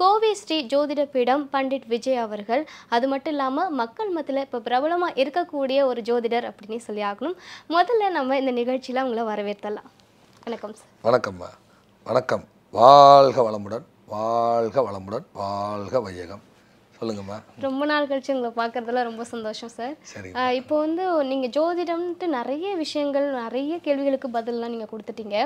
கோவை ஸ்ரீ ஜோதிட பீடம் பண்டிட் விஜய் அவர்கள் அது மட்டும் இல்லாமல் மக்கள் மத்தியில் இப்போ பிரபலமாக இருக்கக்கூடிய ஒரு ஜோதிடர் அப்படின்னு சொல்லி ஆகணும் முதல்ல நம்ம இந்த நிகழ்ச்சியில் அவங்கள வரவேற்றலாம் வணக்கம் சார் வணக்கம்மா வணக்கம் வாழ்க வளமுடன் வாழ்க வளமுடன் வாழ்க வையகம் சொல்லுங்கம்மா ரொம்ப நாள் கழிச்சு உங்களை பார்க்குறதுல ரொம்ப சந்தோஷம் சார் இப்போ வந்து நீங்கள் ஜோதிடம்ட்டு நிறைய விஷயங்கள் நிறைய கேள்விகளுக்கு பதிலெலாம் நீங்கள் கொடுத்துட்டீங்க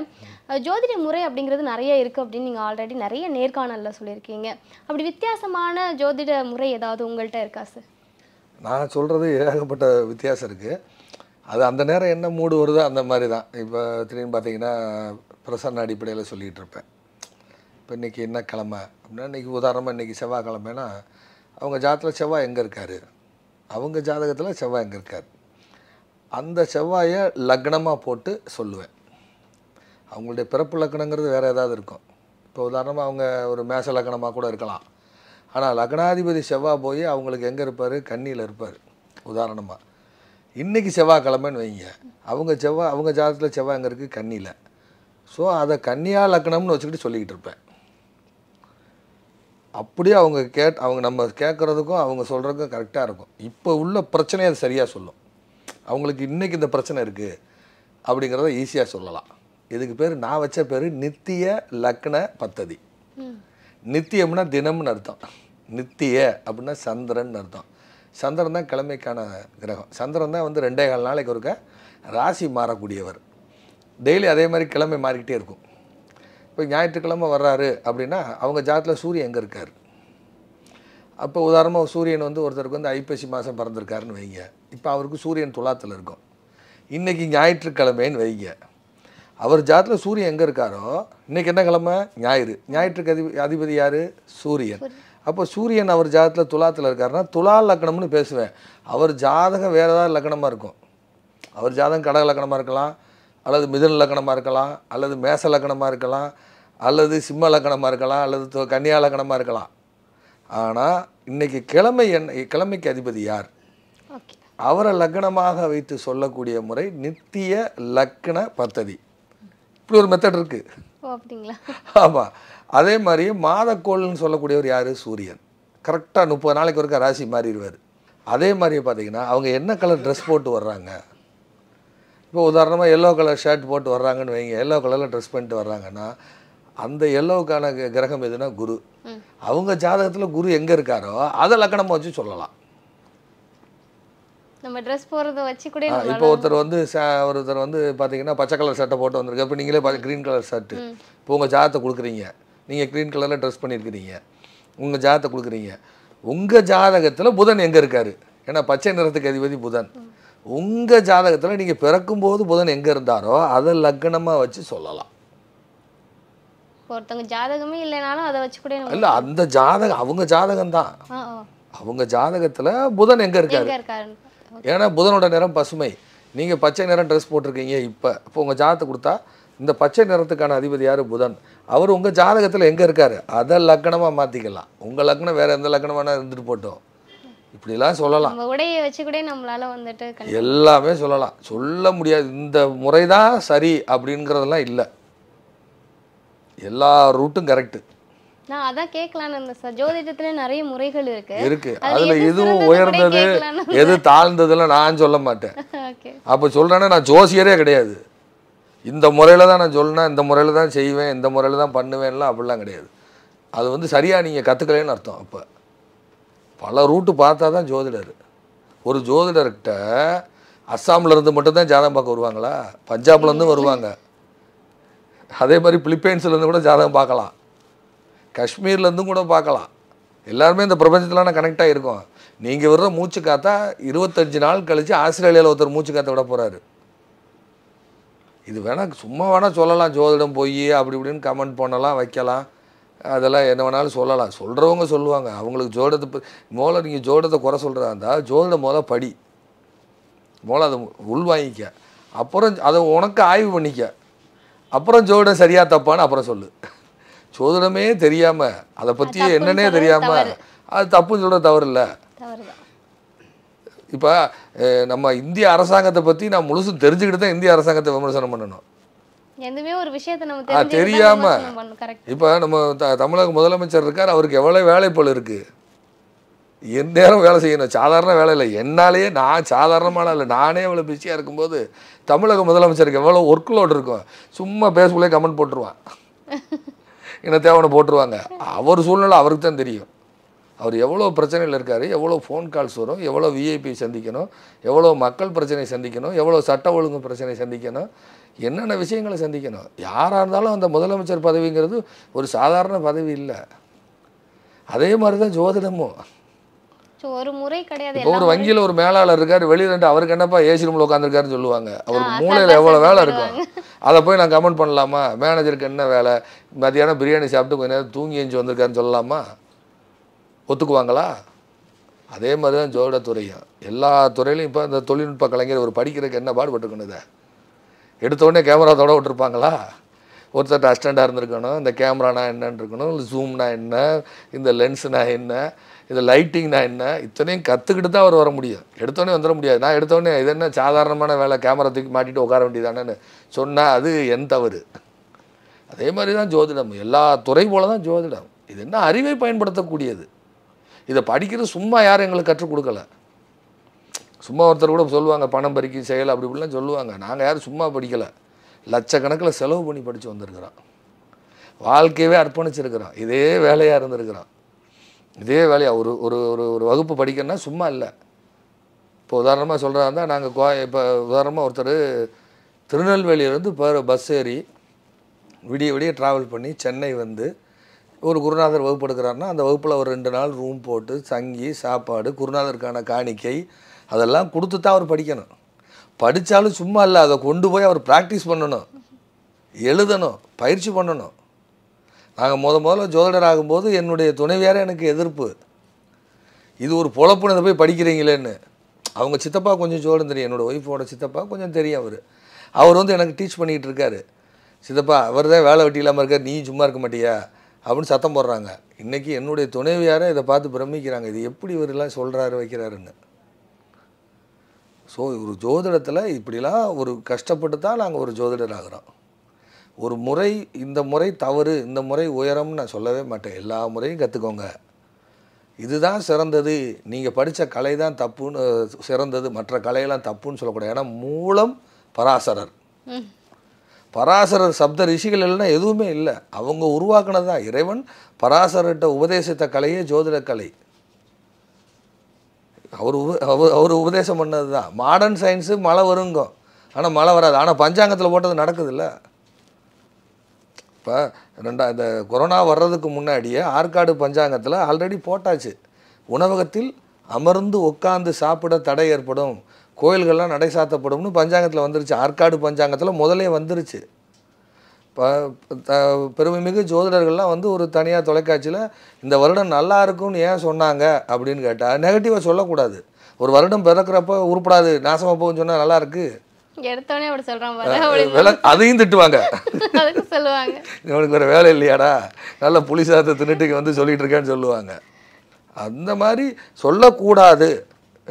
ஜோதிட முறை அப்படிங்கிறது நிறைய இருக்குது அப்படின்னு நீங்கள் ஆல்ரெடி நிறைய நேர்காணலில் சொல்லியிருக்கீங்க அப்படி வித்தியாசமான ஜோதிட முறை ஏதாவது உங்கள்கிட்ட இருக்கா சார் நான் சொல்கிறது ஏகப்பட்ட வித்தியாசம் இருக்குது அது அந்த நேரம் என்ன மூடு வருதோ அந்த மாதிரி தான் இப்போ திடீர்னு பார்த்தீங்கன்னா பிரசன்ன அடிப்படையில் சொல்லிகிட்டு இருப்பேன் இப்போ இன்றைக்கி என்ன கிழமை அப்படின்னா இன்றைக்கி உதாரணமாக இன்றைக்கி செவ்வாய்க்கிழமைனா அவங்க ஜாதத்தில் செவ்வாய் எங்கே இருக்கார் அவங்க ஜாதகத்தில் செவ்வாய் எங்கே இருக்கார் அந்த செவ்வாயை லக்னமாக போட்டு சொல்லுவேன் அவங்களுடைய பிறப்பு லக்னங்கிறது வேறு ஏதாவது இருக்கும் இப்போ உதாரணமாக அவங்க ஒரு மேச லக்னமாக கூட இருக்கலாம் ஆனால் லக்னாதிபதி செவ்வாய் போய் அவங்களுக்கு எங்கே இருப்பார் கண்ணியில் இருப்பார் உதாரணமாக இன்றைக்கி செவ்வாய்க்கிழமைன்னு வைங்க அவங்க செவ்வாய் அவங்க ஜாதகத்தில் செவ்வாய் எங்கே இருக்குது கண்ணியில் ஸோ அதை கன்னியா லக்னம்னு வச்சுக்கிட்டு சொல்லிக்கிட்டு இருப்பேன் அப்படியே அவங்க கேட் அவங்க நம்ம கேட்குறதுக்கும் அவங்க சொல்கிறதுக்கும் கரெக்டாக இருக்கும் இப்போ உள்ள பிரச்சனையை அது சரியாக சொல்லும் அவங்களுக்கு இன்றைக்கி இந்த பிரச்சனை இருக்குது அப்படிங்கிறத ஈஸியாக சொல்லலாம் இதுக்கு பேர் நான் வச்ச பேர் நித்திய லக்ன பத்ததி நித்தியம்னா தினம்னு அர்த்தம் நித்திய அப்படின்னா சந்திரன் அர்த்தம் சந்திரன் தான் கிழமைக்கான கிரகம் சந்திரன் தான் வந்து ரெண்டே கால் நாளைக்கு ஒருக்க ராசி மாறக்கூடியவர் டெய்லி அதே மாதிரி கிழமை மாறிக்கிட்டே இருக்கும் இப்போ ஞாயிற்றுக்கிழமை வர்றாரு அப்படின்னா அவங்க ஜாத்தில் சூரியன் எங்கே இருக்கார் அப்போ உதாரணமாக சூரியன் வந்து ஒருத்தருக்கு வந்து ஐப்பசி மாதம் பிறந்திருக்காருன்னு வைங்க இப்போ அவருக்கு சூரியன் துலாத்தில் இருக்கும் இன்றைக்கி ஞாயிற்றுக்கிழமைன்னு வைங்க அவர் ஜாத்தில் சூரியன் எங்கே இருக்காரோ இன்றைக்கி என்ன கிழமை ஞாயிறு ஞாயிற்றுக்கு அதிபதி அதிபதி யார் சூரியன் அப்போ சூரியன் அவர் ஜாதத்தில் துலாத்தில் இருக்காருன்னா துலா லக்கணம்னு பேசுவேன் அவர் ஜாதகம் வேறு ஏதாவது லக்கணமாக இருக்கும் அவர் ஜாதகம் கடக லக்கணமாக இருக்கலாம் அல்லது மிதன் லக்கணமாக இருக்கலாம் அல்லது மேச லக்கணமாக இருக்கலாம் அல்லது சிம்ம லக்கணமாக இருக்கலாம் அல்லது கன்னியா லக்கணமாக இருக்கலாம் ஆனால் இன்றைக்கி கிழமை என்ன கிழமைக்கு அதிபதி யார் அவரை லக்கணமாக வைத்து சொல்லக்கூடிய முறை நித்திய லக்கண பத்ததி இப்படி ஒரு மெத்தட் இருக்குது ஆமாம் அதே மாதிரி மாதக்கோள்னு சொல்லக்கூடியவர் யார் சூரியன் கரெக்டாக முப்பது நாளைக்கு ஒருக்க ராசி மாறிடுவார் அதே மாதிரி பார்த்தீங்கன்னா அவங்க என்ன கலர் ட்ரெஸ் போட்டு வர்றாங்க இப்போ உதாரணமாக எல்லோ கலர் ஷர்ட் போட்டு வர்றாங்கன்னு வைங்க எல்லோ கலரில் ட்ரெஸ் பண்ணிட்டு வர்றாங்கன்னா அந்த எல்லோவுக்கான கிரகம் எதுனா குரு அவங்க ஜாதகத்தில் குரு எங்கே இருக்காரோ அதை லக்கணமாக வச்சு சொல்லலாம் நம்ம ட்ரெஸ் போகிறத வச்சு கூட இப்போ ஒருத்தர் வந்து ஒருத்தர் வந்து பார்த்தீங்கன்னா பச்சை கலர் ஷர்ட்டை போட்டு வந்திருக்கு இப்போ நீங்களே க்ரீன் கலர் ஷர்ட்டு இப்போ உங்கள் ஜாதத்தை கொடுக்குறீங்க நீங்கள் க்ரீன் கலரில் ட்ரெஸ் பண்ணியிருக்கிறீங்க உங்கள் ஜாதத்தை கொடுக்குறீங்க உங்கள் ஜாதகத்தில் புதன் எங்கே இருக்கார் ஏன்னா பச்சை நிறத்துக்கு அதிபதி புதன் உங்கள் ஜாதகத்தில் நீங்கள் பிறக்கும்போது புதன் எங்கே இருந்தாரோ அதை லக்னமாக வச்சு சொல்லலாம் ஒருத்தவங்க ஜாதகமே இல்லைனாலும் அதை வச்சு கூட இல்லை அந்த ஜாதகம் அவங்க ஜாதகம் தான் அவங்க ஜாதகத்தில் புதன் எங்கே இருக்காரு ஏன்னா புதனோட நிறம் பசுமை நீங்கள் பச்சை நிறம் ட்ரெஸ் போட்டிருக்கீங்க இப்போ இப்போ உங்கள் ஜாதகத்தை கொடுத்தா இந்த பச்சை நிறத்துக்கான அதிபதி யார் புதன் அவர் உங்கள் ஜாதகத்தில் எங்கே இருக்காரு அதை லக்கணமாக மாற்றிக்கலாம் உங்கள் லக்னம் வேறு எந்த லக்கணம் வேணால் இருந்துட்டு போட்டோம் இப்படிலாம் சொல்லலாம் உடையை வச்சு கூட நம்மளால வந்துட்டு எல்லாமே சொல்லலாம் சொல்ல முடியாது இந்த முறை தான் சரி அப்படிங்கிறதெல்லாம் இல்லை எல்லா ரூட்டும் கரெக்டு நான் அதான் கேட்கலான்னு இருந்தேன் ஜோதிடத்துல நிறைய முறைகள் இருக்கு இருக்கு அதுல எதுவும் உயர்ந்தது எது தாழ்ந்ததுல நான் சொல்ல மாட்டேன் அப்ப சொல்றேன்னா நான் ஜோசியரே கிடையாது இந்த முறையில தான் நான் சொல்லணும் இந்த முறையில தான் செய்வேன் இந்த முறையில தான் பண்ணுவேன்லாம் அப்படிலாம் கிடையாது அது வந்து சரியா நீங்க கற்றுக்கலேன்னு அர்த்தம் அப்போ பல ரூட்டு பார்த்தா தான் ஜோதிடர் ஒரு ஜோதிடர்கிட்ட அஸ்ஸாம்லேருந்து மட்டும்தான் ஜாதகம் பார்க்க வருவாங்களா பஞ்சாப்லேருந்து வருவாங்க அதே மாதிரி பிலிப்பைன்ஸ்லேருந்து கூட ஜாதகம் பார்க்கலாம் காஷ்மீர்லேருந்தும் கூட பார்க்கலாம் எல்லாருமே இந்த பிரபஞ்சத்தில் நான் கனெக்ட் ஆகிருக்கோம் நீங்கள் விடுற மூச்சு காத்தா இருபத்தஞ்சு நாள் கழித்து ஆஸ்திரேலியாவில் ஒருத்தர் மூச்சு காத்த விட போகிறாரு இது வேணால் சும்மா வேணால் சொல்லலாம் ஜோதிடம் போய் அப்படி இப்படின்னு கமெண்ட் பண்ணலாம் வைக்கலாம் அதெல்லாம் என்ன வேணாலும் சொல்லலாம் சொல்கிறவங்க சொல்லுவாங்க அவங்களுக்கு ஜோடத்தை மோளை நீங்கள் ஜோடத்தை குறை சொல்கிறதா இருந்தால் ஜோட மொதல் படி மோளை அதை உள்வாங்கிக்க அப்புறம் அதை உனக்கு ஆய்வு பண்ணிக்க அப்புறம் ஜோடம் சரியாக தப்பான்னு அப்புறம் சொல்லு ஜோதிடமே தெரியாமல் அதை பற்றி என்னன்னே தெரியாமல் அது தப்புன்னு சொல்கிற தவறு இல்லை இப்போ நம்ம இந்திய அரசாங்கத்தை பற்றி நான் முழுசும் தெரிஞ்சுக்கிட்டு தான் இந்திய அரசாங்கத்தை விமர்சனம் பண்ணணும் எதுவுமே ஒரு விஷயத்தை நம்ம தெரியாம இப்போ நம்ம தமிழக முதலமைச்சர் இருக்கார் அவருக்கு எவ்வளோ வேலைப்பள் இருக்கு எந்த நேரம் வேலை செய்யணும் சாதாரண வேலை இல்லை என்னாலேயே நான் சாதாரணமான இல்லை நானே இவ்வளோ பிஸியாக இருக்கும்போது தமிழக முதலமைச்சருக்கு எவ்வளோ ஒர்க் லோடு இருக்கும் சும்மா பேசுக்குள்ளே கமெண்ட் போட்டுருவான் என்ன தேவைன்னு போட்டுருவாங்க அவர் சூழ்நிலை அவருக்கு தான் தெரியும் அவர் எவ்வளோ பிரச்சனையில் இருக்கார் எவ்வளோ ஃபோன் கால்ஸ் வரும் எவ்வளோ விஐபி சந்திக்கணும் எவ்வளோ மக்கள் பிரச்சனை சந்திக்கணும் எவ்வளோ சட்ட ஒழுங்கு பிரச்சனை சந்திக்கணும் என்னென்ன விஷயங்களை சந்திக்கணும் யாராக இருந்தாலும் அந்த முதலமைச்சர் பதவிங்கிறது ஒரு சாதாரண பதவி இல்லை அதே மாதிரி தான் ஜோதிடமும் ஒரு முறை கிடையாது ஒரு வங்கியில் ஒரு மேலாளர் இருக்கார் வெளியில அவருக்கு என்னப்பா ஏசி ரூமில் உட்காந்துருக்காருன்னு சொல்லுவாங்க அவருக்கு மூளையில் எவ்வளோ வேலை இருக்கும் அதை போய் நான் கமெண்ட் பண்ணலாமா மேனேஜருக்கு என்ன வேலை மதியானம் பிரியாணி சாப்பிட்டு கொஞ்ச நேரம் தூங்கி எஞ்சி வந்திருக்காருன்னு சொல்லலாமா ஒத்துக்குவாங்களா அதே மாதிரி தான் ஜோதிடத்துறையும் எல்லா துறையிலையும் இப்போ இந்த தொழில்நுட்ப கலைஞர் ஒரு படிக்கிறதுக்கு என்ன பாடுபட்டுக்கணுதே எடுத்தோடனே கேமரா விட்டுருப்பாங்களா ஒருத்தர் அஸ்டண்டாக இருந்திருக்கணும் இந்த கேமரானா என்னன்னு இருக்கணும் ஜூம்னா என்ன இந்த லென்ஸுனா என்ன இந்த லைட்டிங்னா என்ன இத்தனையும் கற்றுக்கிட்டு தான் அவர் வர முடியும் எடுத்தோடனே வந்துட முடியாது நான் எடுத்தோடனே இது என்ன சாதாரணமான வேலை கேமரா தூக்கி மாட்டிட்டு உட்கார வேண்டியதானேன்னு சொன்னால் அது என் தவறு அதே மாதிரி தான் ஜோதிடம் எல்லா துறை போல தான் ஜோதிடம் இது என்ன அறிவை பயன்படுத்தக்கூடியது இதை படிக்கிறது சும்மா யாரும் எங்களுக்கு கற்றுக் கொடுக்கலை சும்மா ஒருத்தர் கூட சொல்லுவாங்க பணம் பறிக்க செயல் அப்படி இப்படிலாம் சொல்லுவாங்க நாங்கள் யாரும் சும்மா படிக்கலை லட்சக்கணக்கில் செலவு பண்ணி படித்து வந்திருக்கிறோம் வாழ்க்கையவே அர்ப்பணிச்சிருக்கிறோம் இதே வேலையாக இருந்திருக்கிறோம் இதே வேலையாக ஒரு ஒரு ஒரு ஒரு வகுப்பு படிக்கணும்னா சும்மா இல்லை இப்போ உதாரணமாக சொல்கிறா இருந்தால் நாங்கள் கோ இப்போ உதாரணமாக ஒருத்தர் திருநெல்வேலியிலேருந்து பஸ் ஏறி விடிய விடிய ட்ராவல் பண்ணி சென்னை வந்து ஒரு குருநாதர் வகுப்பு எடுக்கிறாருன்னா அந்த வகுப்பில் ஒரு ரெண்டு நாள் ரூம் போட்டு தங்கி சாப்பாடு குருநாதருக்கான காணிக்கை அதெல்லாம் கொடுத்து தான் அவர் படிக்கணும் படித்தாலும் சும்மா இல்லை அதை கொண்டு போய் அவர் ப்ராக்டிஸ் பண்ணணும் எழுதணும் பயிற்சி பண்ணணும் நாங்கள் முத முதல்ல ஜோதிடர் ஆகும்போது என்னுடைய துணைவியார் எனக்கு எதிர்ப்பு இது ஒரு பொழப்புன்னு இதை போய் படிக்கிறீங்களேன்னு அவங்க சித்தப்பா கொஞ்சம் ஜோதிடம் தெரியும் என்னோடய ஒய்ஃபோட சித்தப்பா கொஞ்சம் தெரியும் அவர் அவர் வந்து எனக்கு டீச் பண்ணிகிட்டு இருக்காரு சித்தப்பா அவர் தான் வேலை வெட்டி இல்லாமல் இருக்கார் நீ சும்மா இருக்க மாட்டியா அப்படின்னு சத்தம் போடுறாங்க இன்றைக்கி என்னுடைய துணைவியாரை இதை பார்த்து பிரமிக்கிறாங்க இது எப்படி இவரெல்லாம் சொல்கிறாரு வைக்கிறாருன்னு ஸோ ஒரு ஜோதிடத்தில் இப்படிலாம் ஒரு கஷ்டப்பட்டு தான் நாங்கள் ஒரு ஜோதிடர் ஆகிறோம் ஒரு முறை இந்த முறை தவறு இந்த முறை உயரம்னு நான் சொல்லவே மாட்டேன் எல்லா முறையும் கற்றுக்கோங்க இதுதான் சிறந்தது நீங்கள் படித்த கலை தான் தப்புன்னு சிறந்தது மற்ற கலையெல்லாம் தப்புன்னு சொல்லக்கூடாது ஏன்னா மூலம் பராசரர் பராசரர் சப்த ரிஷிகள் இல்லைன்னா எதுவுமே இல்லை அவங்க உருவாக்குனது தான் இறைவன் பராசரர்கிட்ட உபதேசித்த கலையே ஜோதிட கலை அவர் அவர் அவர் உபதேசம் பண்ணது தான் மாடர்ன் சயின்ஸு மழை வருங்கோ ஆனால் மழை வராது ஆனால் பஞ்சாங்கத்தில் போட்டது நடக்குதுல்ல இப்போ ரெண்டா இந்த கொரோனா வர்றதுக்கு முன்னாடியே ஆற்காடு பஞ்சாங்கத்தில் ஆல்ரெடி போட்டாச்சு உணவகத்தில் அமர்ந்து உட்காந்து சாப்பிட தடை ஏற்படும் கோயில்கள்லாம் நடை சாத்தப்படும்னு பஞ்சாங்கத்தில் வந்துருச்சு ஆற்காடு பஞ்சாங்கத்தில் முதலே வந்துருச்சு பெருமைமிகு ஜோதிடர்கள்லாம் வந்து ஒரு தனியாக தொலைக்காட்சியில் இந்த வருடம் நல்லா இருக்கும்னு ஏன் சொன்னாங்க அப்படின்னு கேட்டால் நெகட்டிவாக சொல்லக்கூடாது ஒரு வருடம் பிறக்கிறப்ப உருப்படாது நாசமாக போகும்னு சொன்னால் நல்லா இருக்கு அதையும் திட்டுவாங்க சொல்லுவாங்க இவனுக்கு வேறு வேலை இல்லையாடா நல்ல புளி சாதத்தை தின்னுட்டு வந்து சொல்லிட்டு இருக்கேன்னு சொல்லுவாங்க அந்த மாதிரி சொல்லக்கூடாது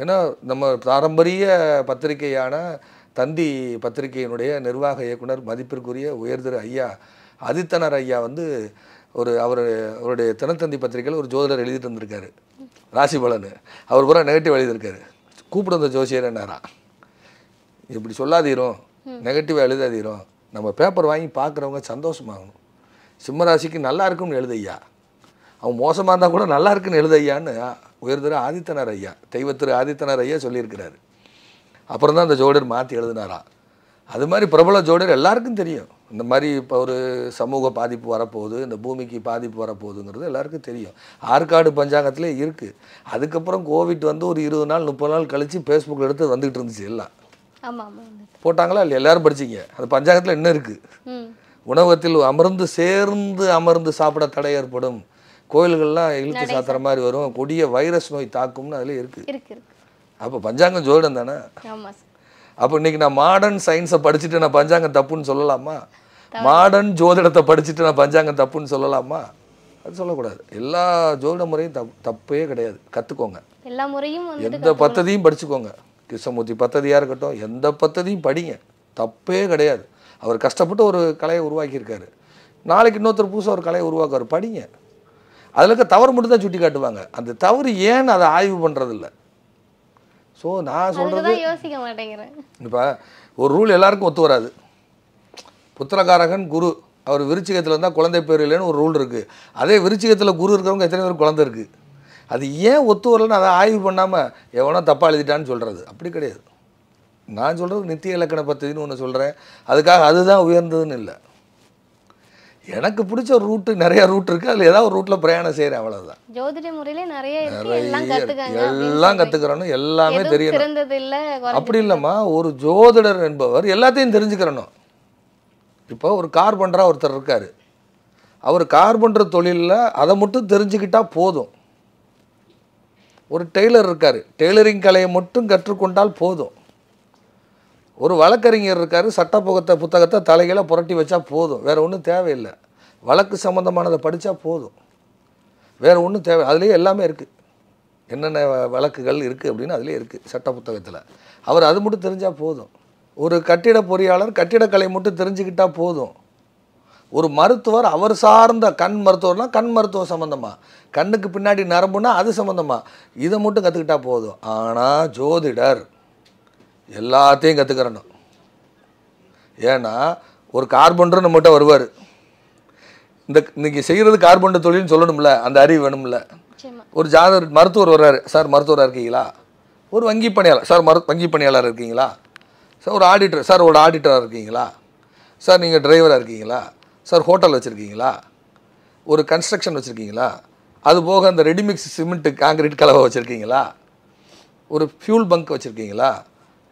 ஏன்னா நம்ம பாரம்பரிய பத்திரிகையான தந்தி பத்திரிகையினுடைய நிர்வாக இயக்குனர் மதிப்பிற்குரிய உயர்திரு ஐயா ஆதித்தனார் ஐயா வந்து ஒரு அவர் அவருடைய தினத்தந்தி பத்திரிகையில் ஒரு ஜோதிடர் எழுதிட்டு வந்திருக்காரு ராசி பலன் அவர் பூரா நெகட்டிவ் எழுதியிருக்காரு கூப்பிட்டு வந்த ஜோசியர் என்னாரா இப்படி சொல்லாதீரும் நெகட்டிவாக எழுதாதீரும் நம்ம பேப்பர் வாங்கி பார்க்குறவங்க சந்தோஷமாகணும் சிம்மராசிக்கு நல்லா இருக்கும்னு எழுத ஐயா அவன் மோசமாக இருந்தால் கூட நல்லா இருக்குன்னு எழுத ஐயான்னு உயர்திரு ஆதித்தனார் ஐயா தெய்வத்திரு ஆதித்தனார் ஐயா சொல்லியிருக்கிறாரு அப்புறம் தான் அந்த ஜோடர் மாற்றி எழுதினாராம் அது மாதிரி பிரபல ஜோடர் எல்லாருக்கும் தெரியும் இந்த மாதிரி இப்போ ஒரு சமூக பாதிப்பு வரப்போகுது இந்த பூமிக்கு பாதிப்பு வரப்போகுதுங்கிறது எல்லாருக்கும் தெரியும் ஆற்காடு பஞ்சாங்கத்திலே இருக்குது அதுக்கப்புறம் கோவிட் வந்து ஒரு இருபது நாள் முப்பது நாள் கழித்து ஃபேஸ்புக்கில் எடுத்து வந்துகிட்டு இருந்துச்சு எல்லாம் போட்டாங்களா இல்லை எல்லாரும் படிச்சிங்க அந்த பஞ்சாங்கத்தில் என்ன இருக்குது உணவகத்தில் அமர்ந்து சேர்ந்து அமர்ந்து சாப்பிட தடை ஏற்படும் கோயில்கள்லாம் இழுத்து சாத்துற மாதிரி வரும் கொடிய வைரஸ் நோய் தாக்கும்னு அதில் இருக்குது அப்போ பஞ்சாங்கம் ஜோடம் தானே அப்போ இன்னைக்கு நான் மாடர்ன் சயின்ஸை படிச்சுட்டு நான் பஞ்சாங்கம் தப்புன்னு சொல்லலாமா மாடர்ன் ஜோதிடத்தை படிச்சுட்டு நான் பஞ்சாங்கம் தப்புன்னு சொல்லலாமா அது சொல்லக்கூடாது எல்லா ஜோதிட முறையும் தப் தப்பே கிடையாது கற்றுக்கோங்க எல்லா முறையும் எந்த பத்ததியும் படிச்சுக்கோங்க கிருஷ்ணமூர்த்தி பத்ததியாக இருக்கட்டும் எந்த பத்ததியும் படிங்க தப்பே கிடையாது அவர் கஷ்டப்பட்டு ஒரு கலையை உருவாக்கியிருக்காரு நாளைக்கு இன்னொருத்தர் புதுசாக ஒரு கலையை உருவாக்குவார் படிங்க அதில் இருக்க தவறு மட்டும் தான் சுட்டி காட்டுவாங்க அந்த தவறு ஏன்னு அதை ஆய்வு பண்ணுறதில்லை ஸோ நான் சொல்கிறது யோசிக்க மாட்டேங்கிறேன் இப்போ ஒரு ரூல் எல்லாருக்கும் ஒத்து வராது புத்திரகாரகன் குரு அவர் விருச்சிகத்தில் இருந்தால் குழந்தை பேர் இல்லைன்னு ஒரு ரூல் இருக்குது அதே விருச்சிகத்தில் குரு இருக்கிறவங்க எத்தனை பேர் குழந்தை இருக்குது அது ஏன் ஒத்து வரலன்னு அதை ஆய்வு பண்ணாமல் எவனோ தப்பாக எழுதிட்டான்னு சொல்கிறது அப்படி கிடையாது நான் சொல்கிறது நித்திய இலக்கண பத்ததின்னு ஒன்று சொல்கிறேன் அதுக்காக அதுதான் உயர்ந்ததுன்னு இல்லை எனக்கு பிடிச்ச ரூட்டு நிறைய ரூட் இருக்கு அதில் ஏதாவது ஒரு ரூட்டில் பிரயாணம் செய்கிறேன் அவ்வளோதான் ஜோதிட முறையில நிறைய எல்லாம் கற்றுக்கிறோம் எல்லாமே தெரியும் அப்படி இல்லைம்மா ஒரு ஜோதிடர் என்பவர் எல்லாத்தையும் தெரிஞ்சுக்கிறணும் இப்போ ஒரு கார் ஒருத்தர் இருக்கார் அவர் கார் தொழிலில் அதை மட்டும் தெரிஞ்சுக்கிட்டால் போதும் ஒரு டெய்லர் இருக்கார் டெய்லரிங் கலையை மட்டும் கற்றுக்கொண்டால் போதும் ஒரு வழக்கறிஞர் இருக்கார் சட்டப்புகத்தை புத்தகத்தை தலைகளை புரட்டி வச்சா போதும் வேறு ஒன்றும் தேவையில்லை வழக்கு சம்மந்தமானதை படித்தா போதும் வேறு ஒன்றும் தேவை அதுலேயே எல்லாமே இருக்குது என்னென்ன வழக்குகள் இருக்குது அப்படின்னு அதுலேயே இருக்குது சட்ட புத்தகத்தில் அவர் அது மட்டும் தெரிஞ்சால் போதும் ஒரு கட்டிட பொறியாளர் கட்டிடக்கலை மட்டும் தெரிஞ்சுக்கிட்டால் போதும் ஒரு மருத்துவர் அவர் சார்ந்த கண் மருத்துவர்னால் கண் மருத்துவம் சம்மந்தமாக கண்ணுக்கு பின்னாடி நரம்புனா அது சம்மந்தமாக இதை மட்டும் கற்றுக்கிட்டால் போதும் ஆனால் ஜோதிடர் எல்லாத்தையும் கற்றுக்கிறணும் ஏன்னா ஒரு கார்பன்டர் நம்மகிட்ட வருவார் இந்த இன்றைக்கி செய்கிறது கார்பன் தொழில்னு சொல்லணும்ல அந்த அறிவு வேணும்ல ஒரு ஜாதர் மருத்துவர் வர்றாரு சார் மருத்துவராக இருக்கீங்களா ஒரு வங்கி பணியாளர் சார் மரு வங்கி பணியாளராக இருக்கீங்களா சார் ஒரு ஆடிட்டர் சார் ஒரு ஆடிட்டராக இருக்கீங்களா சார் நீங்கள் டிரைவராக இருக்கீங்களா சார் ஹோட்டல் வச்சுருக்கீங்களா ஒரு கன்ஸ்ட்ரக்ஷன் வச்சுருக்கீங்களா அது போக அந்த ரெடிமிக்ஸ் சிமெண்ட்டு காங்கிரீட் கலவை வச்சுருக்கீங்களா ஒரு ஃபியூல் பங்க் வச்சுருக்கீங்களா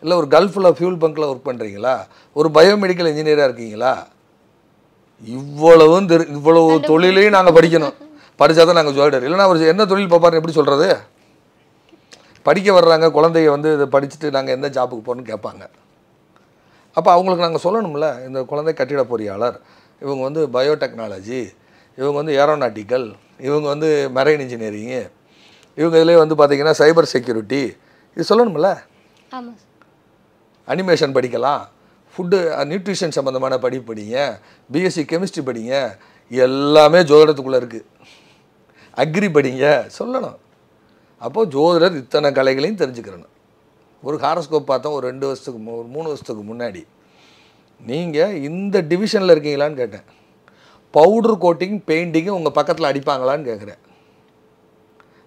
இல்லை ஒரு கல்ஃபில் ஃபியூல் பங்க்கில் ஒர்க் பண்ணுறீங்களா ஒரு பயோமெடிக்கல் இன்ஜினியராக இருக்கீங்களா இவ்வளவும் தெரி இவ்வளவு தொழிலையும் நாங்கள் படிக்கணும் படித்தா தான் நாங்கள் ஜோயிடர் இல்லைனா அவர் என்ன தொழில் பார்ப்பார் எப்படி சொல்கிறது படிக்க வர்றாங்க குழந்தைய வந்து இதை படிச்சுட்டு நாங்கள் எந்த ஜாப்புக்கு போகிறோன்னு கேட்பாங்க அப்போ அவங்களுக்கு நாங்கள் சொல்லணும்ல இந்த குழந்தை கட்டிட பொறியாளர் இவங்க வந்து பயோடெக்னாலஜி இவங்க வந்து ஏரோநாட்டிக்கல் இவங்க வந்து மெரைன் இன்ஜினியரிங்கு இவங்க இதிலே வந்து பார்த்திங்கன்னா சைபர் செக்யூரிட்டி இது சொல்லணும்ல ஆமாம் அனிமேஷன் படிக்கலாம் ஃபுட்டு நியூட்ரிஷன் சம்மந்தமான படிப்பு படிங்க பிஎஸ்சி கெமிஸ்ட்ரி படிங்க எல்லாமே ஜோதிடத்துக்குள்ளே இருக்குது அக்ரி படிங்க சொல்லணும் அப்போது ஜோதிடர் இத்தனை கலைகளையும் தெரிஞ்சுக்கிறணும் ஒரு ஹாரஸ்கோப் பார்த்தோம் ஒரு ரெண்டு வருஷத்துக்கு ஒரு மூணு வருஷத்துக்கு முன்னாடி நீங்கள் இந்த டிவிஷனில் இருக்கீங்களான்னு கேட்டேன் பவுட்ரு கோட்டிங் பெயிண்டிங்கும் உங்கள் பக்கத்தில் அடிப்பாங்களான்னு கேட்குறேன்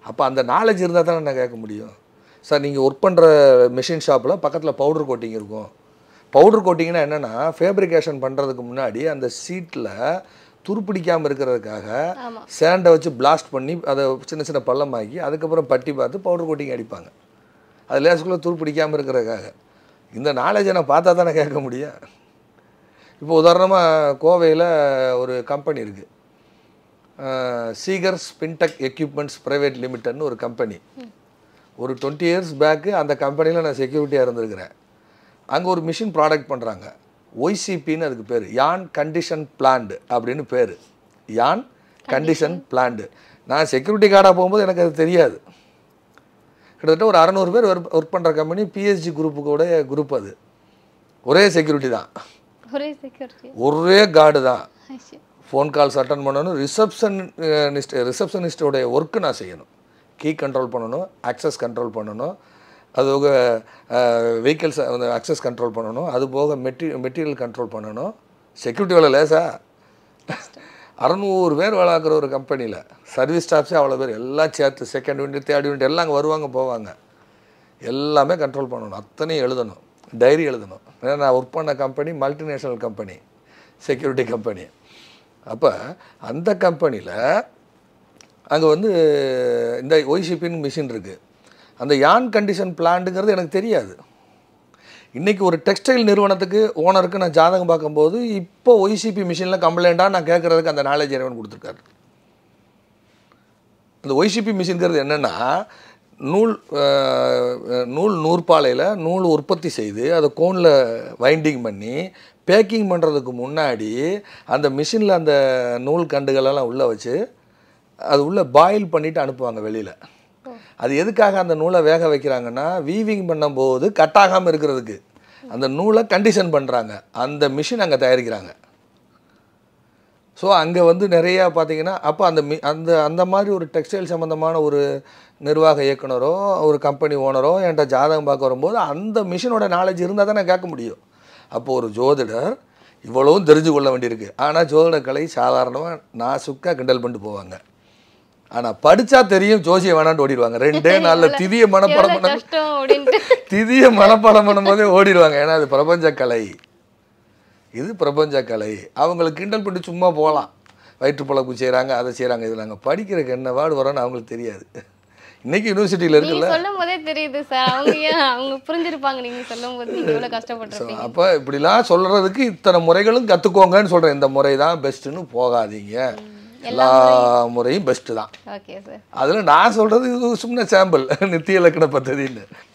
அப்போ அந்த நாலேஜ் இருந்தால் தானே நான் கேட்க முடியும் சார் நீங்கள் ஒர்க் பண்ணுற மிஷின் ஷாப்பில் பக்கத்தில் பவுடர் கோட்டிங் இருக்கும் பவுடர் கோட்டிங்னா என்னென்னா ஃபேப்ரிகேஷன் பண்ணுறதுக்கு முன்னாடி அந்த சீட்டில் துருப்பிடிக்காமல் இருக்கிறதுக்காக சேண்டை வச்சு பிளாஸ்ட் பண்ணி அதை சின்ன சின்ன பள்ளமாக்கி அதுக்கப்புறம் பட்டி பார்த்து பவுடர் கோட்டிங் அடிப்பாங்க அது லேசுக்குள்ளே துருப்பிடிக்காமல் இருக்கிறதுக்காக இந்த நாலேஜை நான் பார்த்தா தானே கேட்க முடியும் இப்போ உதாரணமாக கோவையில் ஒரு கம்பெனி இருக்குது சீகர்ஸ் பின்டெக் எக்யூப்மெண்ட்ஸ் ப்ரைவேட் லிமிட்டட்னு ஒரு கம்பெனி ஒரு டுவெண்ட்டி இயர்ஸ் பேக்கு அந்த கம்பெனியில் நான் செக்யூரிட்டியாக இருந்திருக்கிறேன் அங்கே ஒரு மிஷின் ப்ராடக்ட் பண்ணுறாங்க ஒய்சிபின்னு அதுக்கு பேர் யான் கண்டிஷன் பிளான்டு அப்படின்னு பேர் யான் கண்டிஷன் பிளான்டு நான் செக்யூரிட்டி கார்டாக போகும்போது எனக்கு அது தெரியாது கிட்டத்தட்ட ஒரு அறநூறு பேர் ஒர்க் ஒர்க் பண்ணுற கம்பெனி பிஎஸ்ஜி குரூப்புக்கூட குரூப் அது ஒரே செக்யூரிட்டி தான் ஒரே கார்டு தான் ஃபோன் கால்ஸ் அட்டன் பண்ணணும் ரிசப்ஷன் ரிசப்ஷனிஸ்டோடைய ஒர்க்கு நான் செய்யணும் கீ கண்ட்ரோல் பண்ணணும் ஆக்சஸ் கண்ட்ரோல் பண்ணணும் அது போக வெஹிக்கிள்ஸ் அந்த அக்சஸ் கண்ட்ரோல் பண்ணணும் அது போக மெட்டி மெட்டீரியல் கண்ட்ரோல் பண்ணணும் செக்யூரிட்டி வேலை லேசா அறநூறு பேர் வேலை வேலாக்குற ஒரு கம்பெனியில் சர்வீஸ் ஸ்டாஃப்ஸே அவ்வளோ பேர் எல்லாம் சேர்த்து செகண்ட் யூனிட் தேர்ட் யூனிட் எல்லாம் அங்கே வருவாங்க போவாங்க எல்லாமே கண்ட்ரோல் பண்ணணும் அத்தனையும் எழுதணும் டைரி எழுதணும் ஏன்னா நான் ஒர்க் பண்ண company multinational company security company அப்போ அந்த கம்பெனியில் அங்கே வந்து இந்த ஒய்சிபின் e மிஷின் இருக்குது அந்த யான் கண்டிஷன் பிளான்ட்டுங்கிறது எனக்கு தெரியாது இன்றைக்கி ஒரு டெக்ஸ்டைல் நிறுவனத்துக்கு ஓனருக்கு நான் ஜாதகம் பார்க்கும்போது இப்போ ஒய்சிபி மிஷினில் கம்ப்ளைண்ட்டாக நான் கேட்குறதுக்கு அந்த நாலேஜ் இறைவன் கொடுத்துருக்காரு அந்த ஒய்சிபி மிஷின்கிறது e என்னென்னா நூல் நூல் நூற்பாலையில் நூல் உற்பத்தி செய்து அதை கோனில் வைண்டிங் பண்ணி பேக்கிங் பண்ணுறதுக்கு முன்னாடி அந்த மிஷினில் அந்த நூல் கண்டுகளெல்லாம் உள்ளே வச்சு அது உள்ளே பாயில் பண்ணிவிட்டு அனுப்புவாங்க வெளியில் அது எதுக்காக அந்த நூலை வேக வைக்கிறாங்கன்னா வீவிங் பண்ணும்போது கட் ஆகாமல் இருக்கிறதுக்கு அந்த நூலை கண்டிஷன் பண்ணுறாங்க அந்த மிஷின் அங்கே தயாரிக்கிறாங்க ஸோ அங்கே வந்து நிறையா பார்த்தீங்கன்னா அப்போ அந்த மி அந்த அந்த மாதிரி ஒரு டெக்ஸ்டைல் சம்மந்தமான ஒரு நிர்வாக இயக்குனரோ ஒரு கம்பெனி ஓனரோ என்கிட்ட ஜாதகம் பார்க்க வரும்போது அந்த மிஷினோட நாலேஜ் இருந்தால் தான் நான் கேட்க முடியும் அப்போது ஒரு ஜோதிடர் இவ்வளவும் தெரிஞ்சு கொள்ள வேண்டியிருக்கு ஆனால் ஜோதிடக்கலை கலை சாதாரணமாக நான் சுக்காக கிண்டல் பண்ணிட்டு போவாங்க ஆனால் படித்தா தெரியும் ஜோசிய வேணாண்டு ஓடிடுவாங்க ரெண்டே நாளில் திதிய மனப்பாடம் பண்ண திதிய மனப்பாடம் பண்ணும்போதே ஓடிடுவாங்க ஏன்னா அது பிரபஞ்ச கலை இது பிரபஞ்ச கலை அவங்களுக்கு கிண்டல் பண்ணி சும்மா போகலாம் வயிற்று பழப்பு செய்கிறாங்க அதை செய்கிறாங்க இது நாங்கள் படிக்கிறதுக்கு என்ன வார்டு வரோன்னு அவங்களுக்கு தெரியாது இன்னைக்கு யூனிவர்சிட்டியில் இருக்குல்ல சொல்லும் போதே தெரியுது சார் அவங்க அவங்க புரிஞ்சிருப்பாங்க நீங்கள் சொல்லும் போது எவ்வளோ கஷ்டப்பட்டு அப்போ இப்படிலாம் சொல்கிறதுக்கு இத்தனை முறைகளும் கற்றுக்கோங்கன்னு சொல்கிறேன் இந்த முறை தான் பெஸ்ட்டுன்னு போகாதீங்க எல்லா முறையும் பெஸ்ட்டு தான் அதில் நான் சொல்கிறது இது சும்மா சாம்பிள் நித்திய இலக்கண பத்ததின்னு